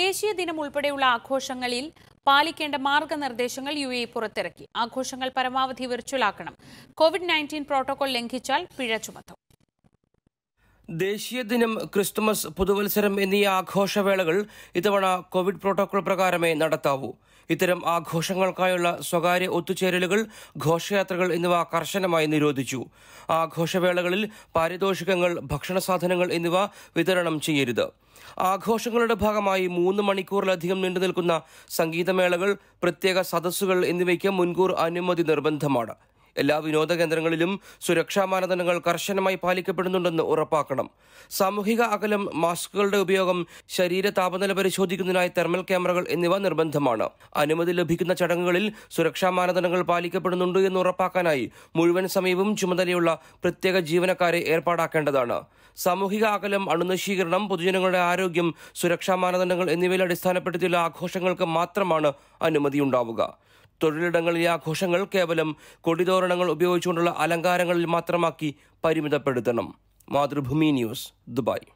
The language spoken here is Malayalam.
ദേശീയ ദിനം ഉൾപ്പെടെയുള്ള ആഘോഷങ്ങളിൽ പാലിക്കേണ്ട മാർഗനിർദ്ദേശങ്ങൾ യു എ പുറത്തിറക്കി ആഘോഷങ്ങൾ പരമാവധി വിർച്വലാക്കണം കോവിഡ് നയൻറ്റീൻ പ്രോട്ടോകോൾ ലംഘിച്ചാൽ പിഴ ചുമത്തും ദേശീയ ദിനം ക്രിസ്തുമസ് പുതുവത്സരം എന്നീ ആഘോഷവേളകൾ ഇത്തവണ കോവിഡ് പ്രോട്ടോകോൾ പ്രകാരമേ നടത്താവൂ ഇത്തരം ആഘോഷങ്ങൾക്കായുള്ള സ്വകാര്യ ഒത്തുചേരലുകൾ ഘോഷയാത്രകൾ എന്നിവ കർശനമായി നിരോധിച്ചു ആഘോഷവേളകളിൽ പാരിതോഷികങ്ങൾ ഭക്ഷണ സാധനങ്ങൾ എന്നിവ വിതരണം ചെയ്യരുത് ആഘോഷങ്ങളുടെ ഭാഗമായി മൂന്ന് മണിക്കൂറിലധികം നീണ്ടു നിൽക്കുന്ന സംഗീതമേളകൾ പ്രത്യേക സദസ്സുകൾ എന്നിവയ്ക്ക് മുൻകൂർ അനുമതി നിർബന്ധമാണ് എല്ലാ വിനോദ കേന്ദ്രങ്ങളിലും സുരക്ഷാ മാനദണ്ഡങ്ങൾ കർശനമായി പാലിക്കപ്പെടുന്നുണ്ടെന്ന് ഉറപ്പാക്കണം സാമൂഹിക അകലം മാസ്കുകളുടെ ഉപയോഗം ശരീര താപനില പരിശോധിക്കുന്നതിനായി തെർമൽ ക്യാമറകൾ എന്നിവ നിർബന്ധമാണ് അനുമതി ലഭിക്കുന്ന ചടങ്ങുകളിൽ സുരക്ഷാ മാനദണ്ഡങ്ങൾ പാലിക്കപ്പെടുന്നുണ്ട് എന്ന് ഉറപ്പാക്കാനായി മുഴുവൻ സമയവും ചുമതലയുള്ള പ്രത്യേക ജീവനക്കാരെ ഏർപ്പാടാക്കേണ്ടതാണ് സാമൂഹിക അകലം അണുനശീകരണം പൊതുജനങ്ങളുടെ ആരോഗ്യം സുരക്ഷാ മാനദണ്ഡങ്ങൾ എന്നിവയിൽ അടിസ്ഥാനപ്പെടുത്തിയുള്ള ആഘോഷങ്ങൾക്ക് മാത്രമാണ് അനുമതിയുണ്ടാവുക തൊഴിലിടങ്ങളിൽ ആഘോഷങ്ങൾ കേവലം കൊടിതോരണങ്ങൾ ഉപയോഗിച്ചുകൊണ്ടുള്ള അലങ്കാരങ്ങളിൽ മാത്രമാക്കി പരിമിതപ്പെടുത്തണം മാതൃഭൂമി ന്യൂസ് ദുബായ്